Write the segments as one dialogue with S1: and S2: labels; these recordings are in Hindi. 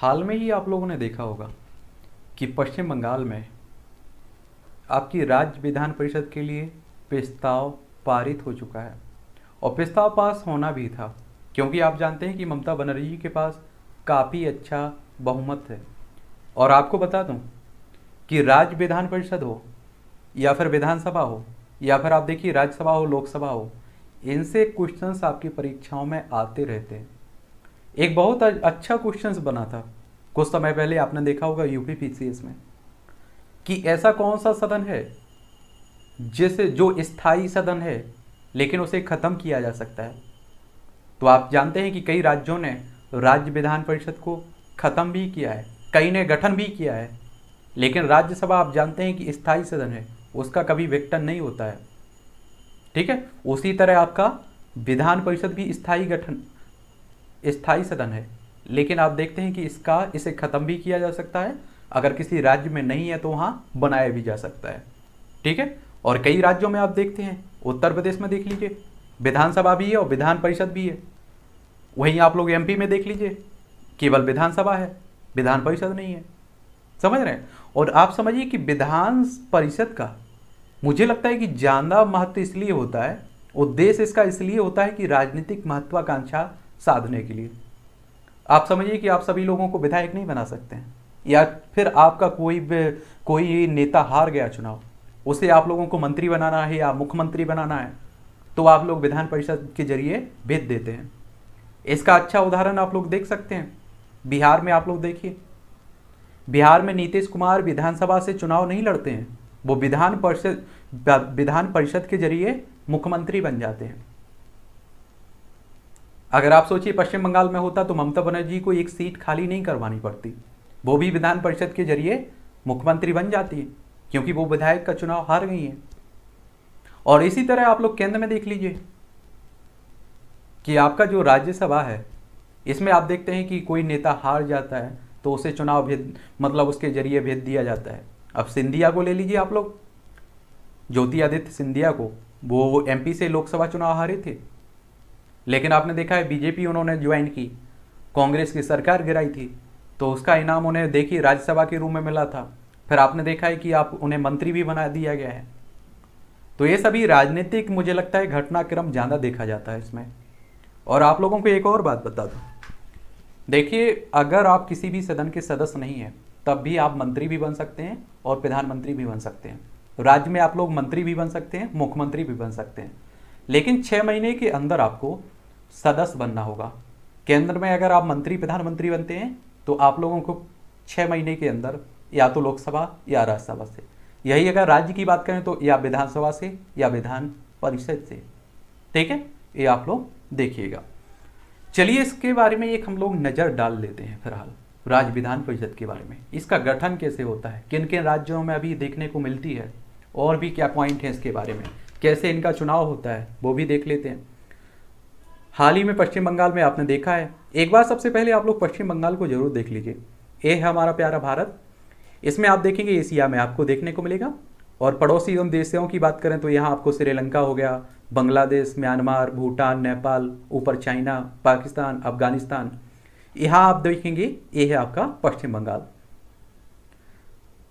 S1: हाल में ही आप लोगों ने देखा होगा कि पश्चिम बंगाल में आपकी राज्य विधान परिषद के लिए प्रस्ताव पारित हो चुका है और प्रस्ताव पास होना भी था क्योंकि आप जानते हैं कि ममता बनर्जी के पास काफ़ी अच्छा बहुमत है और आपको बता दूं कि राज्य विधान परिषद हो या फिर विधानसभा हो या फिर आप देखिए राज्यसभा हो लोकसभा हो इनसे क्वेश्चंस आपकी परीक्षाओं में आते रहते हैं एक बहुत अच्छा क्वेश्चन बना था कुछ समय पहले आपने देखा होगा यूपी पीसीएस में कि ऐसा कौन सा सदन है जिसे जो स्थायी सदन है लेकिन उसे ख़त्म किया जा सकता है तो आप जानते हैं कि कई राज्यों ने राज्य विधान परिषद को ख़त्म भी किया है कई ने गठन भी किया है लेकिन राज्यसभा आप जानते हैं कि स्थायी सदन है उसका कभी विघटन नहीं होता है ठीक है उसी तरह आपका विधान परिषद भी स्थायी गठन स्थायी सदन है लेकिन आप देखते हैं कि इसका इसे ख़त्म भी किया जा सकता है अगर किसी राज्य में नहीं है तो वहां बनाया भी जा सकता है ठीक है और कई राज्यों में आप देखते हैं उत्तर प्रदेश में देख लीजिए विधानसभा भी है और विधान परिषद भी है वहीं आप लोग एमपी में देख लीजिए केवल विधानसभा है विधान परिषद नहीं है समझ रहे हैं और आप समझिए कि विधान परिषद का मुझे लगता है कि ज़्यादा महत्व इसलिए होता है उद्देश्य इसका इसलिए होता है कि राजनीतिक महत्वाकांक्षा साधने के लिए आप समझिए कि आप सभी लोगों को विधायक नहीं बना सकते हैं या फिर आपका कोई कोई नेता हार गया चुनाव उसे आप लोगों को मंत्री बनाना है या मुख्यमंत्री बनाना है तो आप लोग विधान परिषद के जरिए भेज देते हैं इसका अच्छा उदाहरण आप लोग देख सकते हैं बिहार में आप लोग देखिए बिहार में नीतीश कुमार विधानसभा से चुनाव नहीं लड़ते हैं वो विधान परिषद विधान परिषद के जरिए मुख्यमंत्री बन जाते हैं अगर आप सोचिए पश्चिम बंगाल में होता तो ममता बनर्जी को एक सीट खाली नहीं करवानी पड़ती वो भी विधान परिषद के जरिए मुख्यमंत्री बन जाती है क्योंकि वो विधायक का चुनाव हार गई है और इसी तरह आप लोग केंद्र में देख लीजिए कि आपका जो राज्यसभा है इसमें आप देखते हैं कि कोई नेता हार जाता है तो उसे चुनाव भेद मतलब उसके जरिए भेज दिया जाता है अब सिंधिया को ले लीजिए आप लोग ज्योति आदित्य सिंधिया को वो एमपी से लोकसभा चुनाव हारे थे लेकिन आपने देखा है बीजेपी उन्होंने ज्वाइन की कांग्रेस की सरकार गिराई थी तो उसका इनाम उन्हें देखिए राज्यसभा के रूम में मिला था फिर आपने देखा है कि आप उन्हें मंत्री भी बना दिया गया है तो ये सभी राजनीतिक मुझे लगता है घटनाक्रम ज़्यादा देखा जाता है इसमें और आप लोगों को एक और बात बता दूँ देखिए अगर आप किसी भी सदन के सदस्य नहीं हैं तब भी आप मंत्री भी बन सकते हैं और प्रधानमंत्री भी बन सकते हैं राज्य में आप लोग मंत्री भी बन सकते हैं मुख्यमंत्री भी बन सकते हैं लेकिन छः महीने के अंदर आपको सदस्य बनना होगा केंद्र में अगर आप मंत्री प्रधानमंत्री बनते हैं तो आप लोगों को छः महीने के अंदर या तो लोकसभा या राज्यसभा से यही अगर राज्य की बात करें तो या विधानसभा से या विधान परिषद से ठीक है ये आप लोग देखिएगा चलिए इसके बारे में एक हम लोग नज़र डाल लेते हैं फिलहाल राज्य विधान परिषद के बारे में इसका गठन कैसे होता है किन किन राज्यों में अभी देखने को मिलती है और भी क्या पॉइंट है इसके बारे में कैसे इनका चुनाव होता है वो भी देख लेते हैं हाल ही में पश्चिम बंगाल में आपने देखा है एक बार सबसे पहले आप लोग पश्चिम बंगाल को जरूर देख लीजिए ये है हमारा प्यारा भारत इसमें आप देखेंगे एशिया में आपको देखने को मिलेगा और पड़ोसी एवं देशों की बात करें तो यहाँ आपको श्रीलंका हो गया बांग्लादेश म्यांमार भूटान नेपाल ऊपर चाइना पाकिस्तान अफगानिस्तान यहाँ आप देखेंगे ये है आपका पश्चिम बंगाल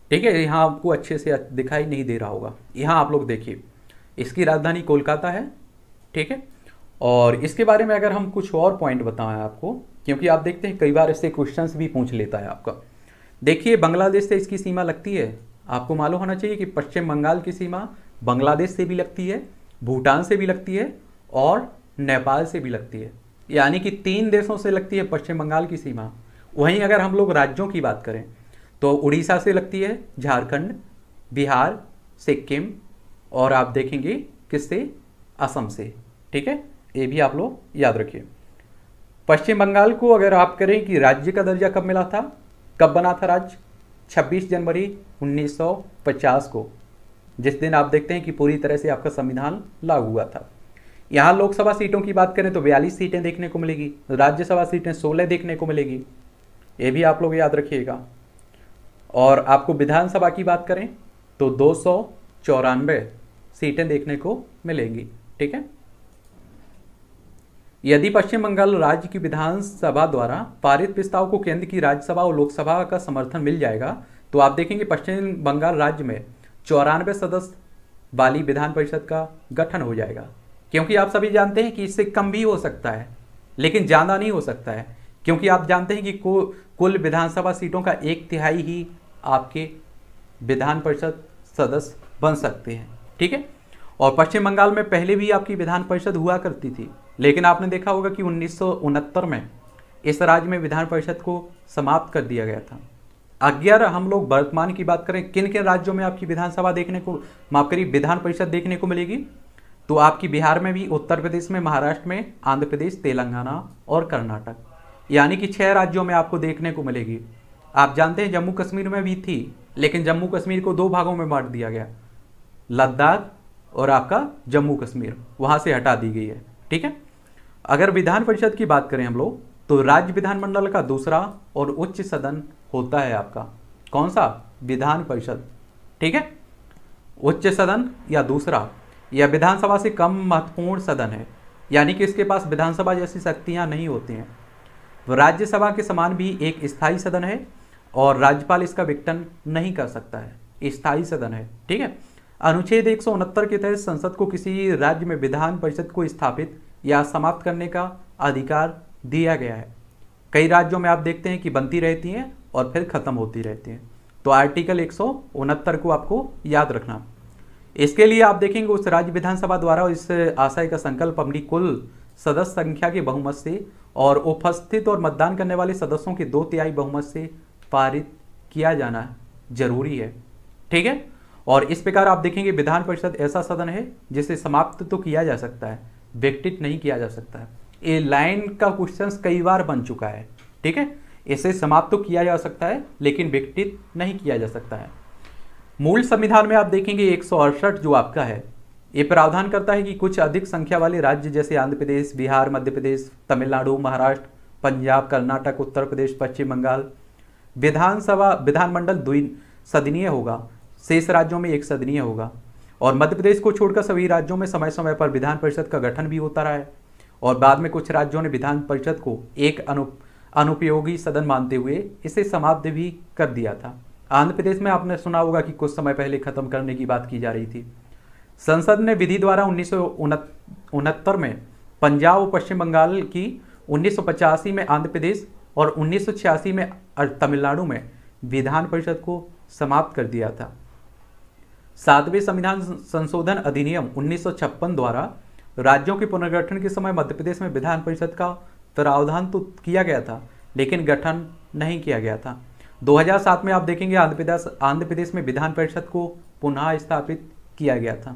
S1: ठीक है यहाँ आपको अच्छे से दिखाई नहीं दे रहा होगा यहाँ आप लोग देखिए इसकी राजधानी कोलकाता है ठीक है और इसके बारे में अगर हम कुछ और पॉइंट बताएं आपको क्योंकि आप देखते हैं कई बार इससे क्वेश्चंस भी पूछ लेता है आपका देखिए बांग्लादेश से इसकी सीमा लगती है आपको मालूम होना चाहिए कि पश्चिम बंगाल की सीमा बांग्लादेश से भी लगती है भूटान से भी लगती है और नेपाल से भी लगती है यानी कि तीन देशों से लगती है पश्चिम बंगाल की सीमा वहीं अगर हम लोग राज्यों की बात करें तो उड़ीसा से लगती है झारखंड बिहार सिक्किम और आप देखेंगे किससे असम से ठीक है ये भी आप लोग याद रखिए पश्चिम बंगाल को अगर आप करें कि राज्य का दर्जा कब मिला था कब बना था राज्य 26 जनवरी 1950 को जिस दिन आप देखते हैं कि पूरी तरह से आपका संविधान लागू हुआ था यहाँ लोकसभा सीटों की बात करें तो बयालीस सीटें देखने को मिलेगी राज्यसभा सीटें सोलह देखने को मिलेगी ये भी आप लोग याद रखिएगा और आपको विधानसभा की बात करें तो दो सीटें देखने को मिलेंगी ठीक है यदि पश्चिम बंगाल राज्य की विधानसभा द्वारा पारित प्रस्ताव को केंद्र की राज्यसभा और लोकसभा का समर्थन मिल जाएगा तो आप देखेंगे पश्चिम बंगाल राज्य में चौरानवे सदस्य वाली विधान परिषद का गठन हो जाएगा क्योंकि आप सभी जानते हैं कि इससे कम भी हो सकता है लेकिन ज़्यादा नहीं हो सकता है क्योंकि आप जानते हैं कि को, कुल विधानसभा सीटों का एक तिहाई ही आपके विधान परिषद सदस्य बन सकते हैं ठीक है और पश्चिम बंगाल में पहले भी आपकी विधान परिषद हुआ करती थी लेकिन आपने देखा होगा कि उन्नीस में इस राज्य में विधान परिषद को समाप्त कर दिया गया था अगर हम लोग वर्तमान की बात करें किन किन राज्यों में आपकी विधानसभा देखने को माफ करिए विधान परिषद देखने को मिलेगी तो आपकी बिहार में भी उत्तर प्रदेश में महाराष्ट्र में आंध्र प्रदेश तेलंगाना और कर्नाटक यानी कि छह राज्यों में आपको देखने को मिलेगी आप जानते हैं जम्मू कश्मीर में भी थी लेकिन जम्मू कश्मीर को दो भागों में बांट दिया गया लद्दाख और आपका जम्मू कश्मीर वहाँ से हटा दी गई है ठीक है अगर विधान परिषद की बात करें हम लोग तो राज्य विधानमंडल का दूसरा और उच्च सदन होता है आपका कौन सा विधान परिषद ठीक है उच्च सदन या दूसरा या विधानसभा से कम महत्वपूर्ण सदन है यानी कि इसके पास विधानसभा जैसी शक्तियां नहीं होती हैं राज्यसभा के समान भी एक स्थायी सदन है और राज्यपाल इसका विघटन नहीं कर सकता है स्थायी सदन है ठीक है अनुच्छेद एक के तहत संसद को किसी राज्य में विधान परिषद को स्थापित या समाप्त करने का अधिकार दिया गया है कई राज्यों में आप देखते हैं कि बनती रहती हैं और फिर ख़त्म होती रहती हैं तो आर्टिकल एक को आपको याद रखना इसके लिए आप देखेंगे उस राज्य विधानसभा द्वारा इस आशय का संकल्प अपनी कुल सदस्य संख्या के बहुमत से और उपस्थित और मतदान करने वाले सदस्यों के दो तिहाई बहुमत से पारित किया जाना जरूरी है ठीक है और इस प्रकार आप देखेंगे विधान परिषद ऐसा सदन है जिसे समाप्त तो किया जा सकता है व्यक्तित नहीं किया जा सकता है ये लाइन का क्वेश्चन कई बार बन चुका है ठीक है इसे समाप्त तो किया जा सकता है लेकिन व्यक्तित नहीं किया जा सकता है मूल संविधान में आप देखेंगे एक जो आपका है ये प्रावधान करता है कि कुछ अधिक संख्या वाले राज्य जैसे आंध्र प्रदेश बिहार मध्य प्रदेश तमिलनाडु महाराष्ट्र पंजाब कर्नाटक उत्तर प्रदेश पश्चिम बंगाल विधानसभा विधानमंडल द्वि सदनीय होगा शेष राज्यों में एक सदनीय होगा और मध्य प्रदेश को छोड़कर सभी राज्यों में समय समय पर विधान परिषद का गठन भी होता रहा है और बाद में कुछ राज्यों ने विधान परिषद को एक अनु अनुपयोगी सदन मानते हुए इसे समाप्त भी कर दिया था आंध्र प्रदेश में आपने सुना होगा कि कुछ समय पहले खत्म करने की बात की जा रही थी संसद ने विधि द्वारा उन्नीस में पंजाब और पश्चिम बंगाल की उन्नीस में आंध्र प्रदेश और उन्नीस में तमिलनाडु में विधान परिषद को समाप्त कर दिया था सातवें संविधान संशोधन अधिनियम 1956 द्वारा राज्यों के पुनर्गठन के समय मध्य प्रदेश में विधान परिषद का प्रावधान तो किया गया था लेकिन गठन नहीं किया गया था 2007 में आप देखेंगे आंध्र प्रदेश आंध्र प्रदेश में विधान परिषद को पुनः स्थापित किया गया था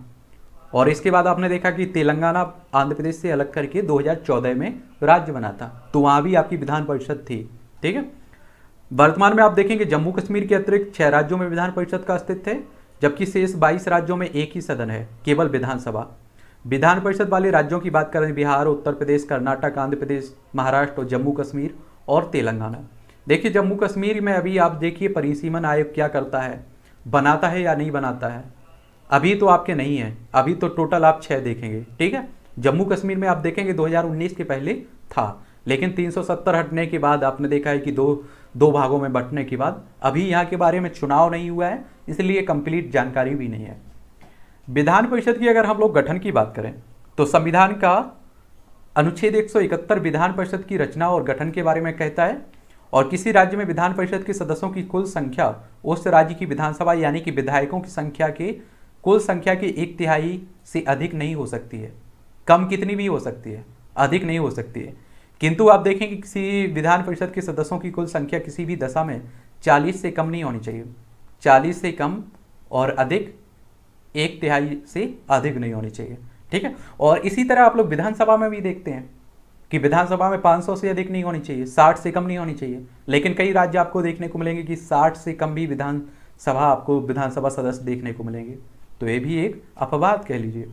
S1: और इसके बाद आपने देखा कि तेलंगाना आंध्र प्रदेश से अलग करके 2014 में राज्य बना था तो वहाँ भी आपकी विधान परिषद थी ठीक है वर्तमान में आप देखेंगे जम्मू कश्मीर के अतिरिक्त छह राज्यों में विधान परिषद का अस्तित्व है जबकि शेष बाईस राज्यों में एक ही सदन है केवल विधानसभा विधान परिषद वाले राज्यों की बात करें बिहार उत्तर प्रदेश कर्नाटक आंध्र प्रदेश महाराष्ट्र जम्मू कश्मीर और तेलंगाना देखिए जम्मू कश्मीर में अभी आप देखिए परिसीमन आयोग क्या करता है बनाता है या नहीं बनाता है अभी तो आपके नहीं है अभी तो टोटल आप छः देखेंगे ठीक है जम्मू कश्मीर में आप देखेंगे 2019 के पहले था लेकिन 370 हटने के बाद आपने देखा है कि दो दो भागों में बंटने के बाद अभी यहाँ के बारे में चुनाव नहीं हुआ है इसलिए कंप्लीट जानकारी भी नहीं है विधान परिषद की अगर हम लोग गठन की बात करें तो संविधान का अनुच्छेद 171 विधान परिषद की रचना और गठन के बारे में कहता है और किसी राज्य में विधान परिषद के सदस्यों की कुल संख्या उस राज्य की विधानसभा यानी कि विधायकों की संख्या के कुल संख्या के एक तिहाई से अधिक नहीं हो सकती है कम कितनी भी हो सकती है अधिक नहीं हो सकती है किंतु आप देखें कि किसी विधान परिषद के सदस्यों की कुल संख्या किसी भी दशा में चालीस से कम नहीं होनी चाहिए चालीस से कम और अधिक एक तिहाई से अधिक नहीं होनी चाहिए ठीक है और इसी तरह आप लोग विधानसभा में भी देखते हैं कि विधानसभा में 500 से अधिक नहीं होनी चाहिए 60 से कम नहीं होनी चाहिए लेकिन कई राज्य आपको देखने को मिलेंगे कि 60 से कम भी विधानसभा आपको विधानसभा सदस्य देखने को मिलेंगे तो ये भी एक अपवाद कह लीजिए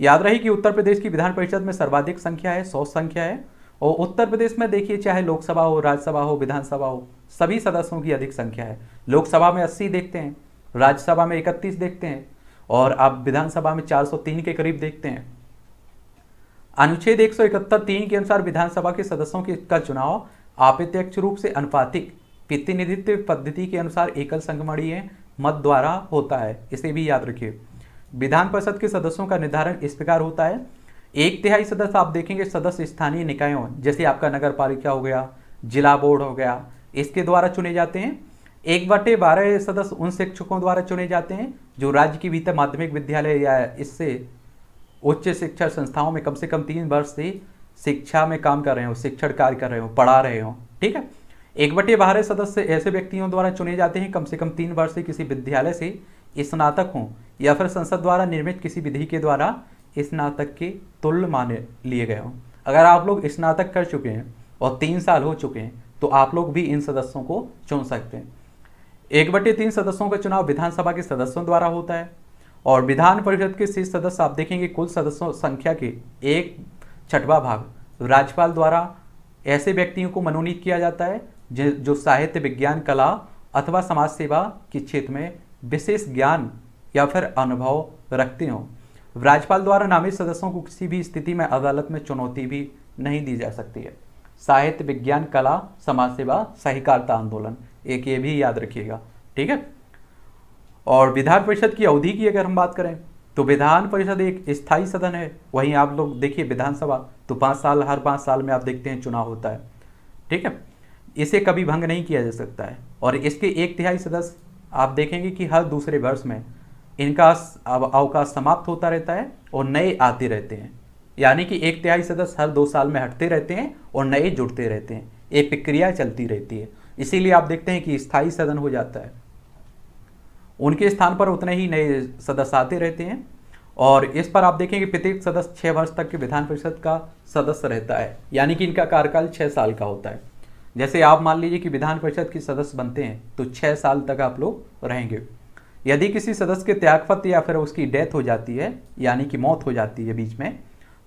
S1: याद रहे कि उत्तर प्रदेश की विधान परिषद में सर्वाधिक संख्या है सौ संख्या है और उत्तर प्रदेश में देखिए चाहे लोकसभा हो राज्यसभा हो विधानसभा हो सभी सदस्यों की अधिक संख्या है लोकसभा में अस्सी देखते हैं राज्यसभा में इकतीस देखते हैं और आप विधानसभा में चार के करीब देखते हैं अनुच्छेद एक सौ इकहत्तर तीन के अनुसार विधानसभा के सदस्यों के का चुनाव अप्रत्यक्ष रूप से अनुपातिक प्रतिनिधित्व पद्धति के अनुसार एकल संगमणीय मत द्वारा होता है इसे भी याद रखिए विधान परिषद के सदस्यों का निर्धारण इस प्रकार होता है एक तिहाई सदस्य आप देखेंगे सदस्य स्थानीय निकायों जैसे आपका नगर पालिका हो गया जिला बोर्ड हो गया इसके द्वारा चुने जाते हैं एक बटे बारह सदस्य उन शिक्षकों द्वारा चुने जाते हैं जो राज्य के भीतर माध्यमिक विद्यालय या इससे उच्च शिक्षा संस्थाओं में कम से कम तीन वर्ष से शिक्षा में काम कर रहे हो शिक्षण कार्य कर रहे हो पढ़ा रहे हो ठीक है एक बटे बारह सदस्य ऐसे व्यक्तियों द्वारा चुने जाते हैं कम से कम तीन वर्ष से किसी विद्यालय से स्नातक हों या फिर संसद द्वारा निर्मित किसी विधि के द्वारा स्नातक के तुल्य मान लिए गए हों अगर आप लोग स्नातक कर चुके हैं और तीन साल हो चुके हैं तो आप लोग भी इन सदस्यों को चुन सकते हैं एक बटे तीन सदस्यों का चुनाव विधानसभा के सदस्यों द्वारा होता है और विधान परिषद के शीर्ष सदस्य आप देखेंगे कुल सदस्यों संख्या के एक छठवा भाग राज्यपाल द्वारा ऐसे व्यक्तियों को मनोनीत किया जाता है जो साहित्य विज्ञान कला अथवा समाज सेवा के क्षेत्र में विशेष ज्ञान या फिर अनुभव रखते हों राज्यपाल द्वारा नामित सदस्यों को किसी भी स्थिति में अदालत में चुनौती भी नहीं दी जा सकती है साहित्य विज्ञान कला समाज सेवा सहकारिता आंदोलन एक ये भी याद रखिएगा ठीक है और विधान परिषद की अवधि की अगर हम बात करें तो विधान परिषद एक स्थायी सदन है वहीं आप लोग देखिए विधानसभा तो पाँच साल हर पाँच साल में आप देखते हैं चुनाव होता है ठीक है इसे कभी भंग नहीं किया जा सकता है और इसके एक तिहाई सदस्य आप देखेंगे कि हर दूसरे वर्ष में इनका अवकाश समाप्त होता रहता है और नए आते रहते हैं यानी कि एक तिहाई सदस्य हर दो साल में हटते रहते हैं और नए जुड़ते रहते हैं ये प्रक्रिया चलती रहती है इसीलिए आप देखते हैं कि स्थायी सदन हो जाता है उनके स्थान पर उतने ही नए सदस्य आते रहते हैं और इस पर आप देखें कि प्रत्येक सदस्य छः वर्ष तक के विधान परिषद का सदस्य रहता है यानी कि इनका कार्यकाल छः साल का होता है जैसे आप मान लीजिए कि विधान परिषद के सदस्य बनते हैं तो छः साल तक आप लोग रहेंगे यदि किसी सदस्य के त्यागपत्र या फिर उसकी डेथ हो जाती है यानी कि मौत हो जाती है बीच में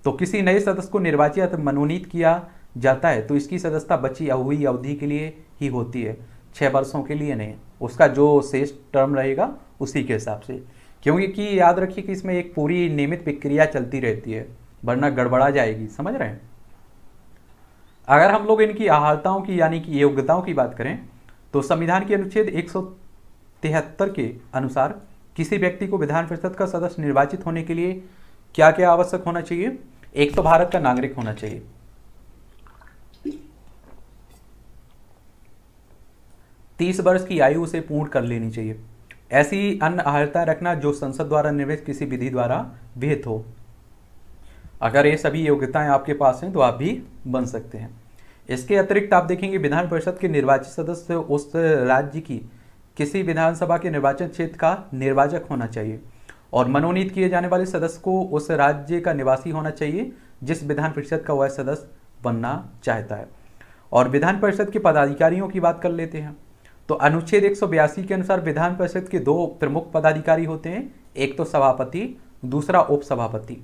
S1: तो किसी नए सदस्य को निर्वाचित या मनोनीत किया जाता है तो इसकी सदस्यता बची हुई अवधि के लिए ही होती है छः वर्षों के लिए नहीं उसका जो शेष टर्म रहेगा उसी के हिसाब से क्योंकि कि याद रखिए कि इसमें एक पूरी नियमित प्रक्रिया चलती रहती है वरना गड़बड़ा जाएगी समझ रहे हैं अगर हम लोग इनकी आहारताओं की यानी कि योग्यताओं की बात करें तो संविधान के अनुच्छेद एक तिहत्तर के अनुसार किसी व्यक्ति को विधान परिषद का सदस्य निर्वाचित होने के लिए क्या क्या आवश्यक होना चाहिए एक तो भारत का नागरिक होना चाहिए तीस वर्ष की आयु उसे पूर्ण कर लेनी चाहिए ऐसी अन्य अहर्ता रखना जो संसद द्वारा निर्मित किसी विधि द्वारा विहित हो अगर ये सभी योग्यताएं आपके पास हैं तो आप भी बन सकते हैं इसके अतिरिक्त आप देखेंगे विधान परिषद के निर्वाचित सदस्य उस राज्य की किसी विधानसभा के निर्वाचन क्षेत्र का निर्वाचक होना चाहिए और मनोनीत किए जाने वाले सदस्य को उस राज्य का निवासी होना चाहिए जिस विधान परिषद का वह सदस्य बनना चाहता है और विधान परिषद के पदाधिकारियों की बात कर लेते हैं तो अनुच्छेद एक के अनुसार विधान परिषद के दो प्रमुख पदाधिकारी होते हैं एक तो सभापति दूसरा उपसभापति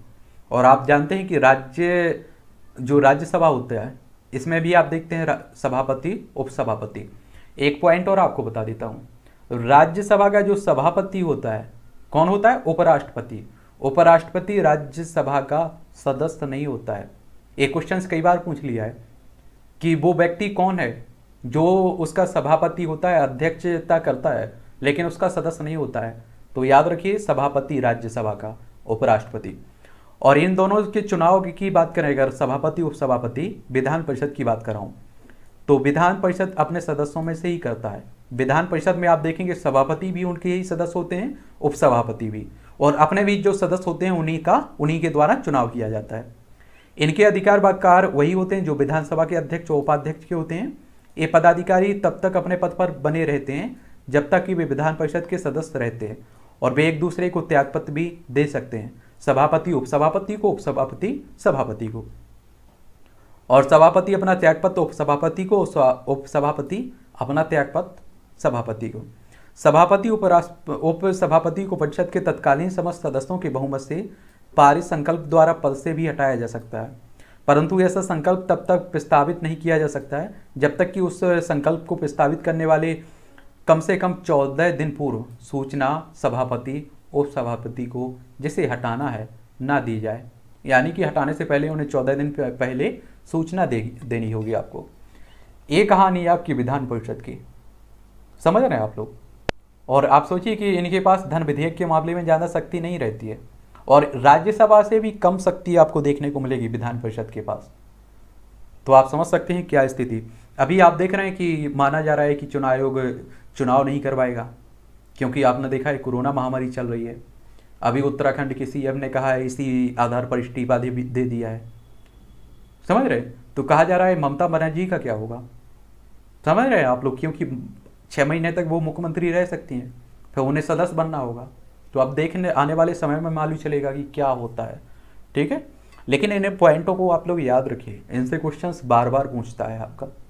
S1: और आप जानते हैं कि राज्य जो राज्यसभा होता है इसमें भी आप देखते हैं सभापति उपसभापति एक पॉइंट और आपको बता देता हूँ राज्यसभा का जो सभापति होता है कौन होता है उपराष्ट्रपति उपराष्ट्रपति राज्यसभा का सदस्य नहीं होता है एक क्वेश्चन कई बार पूछ लिया है कि वो व्यक्ति कौन है जो उसका सभापति होता है अध्यक्षता करता है लेकिन उसका सदस्य नहीं होता है तो याद रखिए सभापति राज्यसभा का उपराष्ट्रपति और इन दोनों के चुनाव की बात करें अगर सभापति उपसभापति विधान परिषद की बात कराऊं तो विधान परिषद अपने सदस्यों में से ही करता है विधान परिषद में आप देखेंगे सभापति भी उनके ही सदस्य होते हैं उपसभापति भी और अपने भी जो सदस्य होते हैं उन्हीं का उन्हीं के द्वारा चुनाव किया जाता है इनके अधिकार व कार वही होते हैं जो विधानसभा के अध्यक्ष और उपाध्यक्ष के होते हैं ये पदाधिकारी तब तक अपने पद पर बने रहते हैं जब तक कि वे विधान परिषद के सदस्य रहते हैं और वे एक दूसरे को त्यागपत्र भी दे सकते हैं सभापति उपसभापति को उपसभापति सभापति को और सभापति अपना त्यागपत्र उप सभापति को उप सभापति अपना त्यागपत्र सभापति को सभापति उपराष्ट्र उप सभापति को परिषद के तत्कालीन समस्त सदस्यों के बहुमत से पारित संकल्प द्वारा पद से भी हटाया जा सकता है परंतु ऐसा संकल्प तब तक प्रस्तावित नहीं किया जा सकता है जब तक कि उस संकल्प को प्रस्तावित करने वाले कम से कम चौदह दिन पूर्व सूचना सभापति उप सभापति को जिसे हटाना है ना दी जाए यानी कि हटाने से पहले उन्हें चौदह दिन पहले सूचना दे, देनी होगी आपको ये कहानी आपकी विधान परिषद की समझ रहे हैं आप लोग और आप सोचिए कि इनके पास धन विधेयक के मामले में ज़्यादा शक्ति नहीं रहती है और राज्यसभा से भी कम शक्ति आपको देखने को मिलेगी विधान परिषद के पास तो आप समझ सकते हैं क्या स्थिति अभी आप देख रहे हैं कि माना जा रहा है कि चुनाव आयोग चुनाव नहीं करवाएगा क्योंकि आपने देखा है कोरोना महामारी चल रही है अभी उत्तराखंड के सीएम ने कहा है इसी आधार पर इस्तीफा दे दिया है समझ रहे तो कहा जा रहा है ममता बनर्जी का क्या होगा समझ रहे हैं आप लोग क्योंकि छः महीने तक वो मुख्यमंत्री रह सकती हैं फिर उन्हें सदस्य बनना होगा तो अब देखने आने वाले समय में मालूम चलेगा कि क्या होता है ठीक है लेकिन इन्हें पॉइंटों को आप लोग याद रखिए इनसे क्वेश्चंस बार बार पूछता है आपका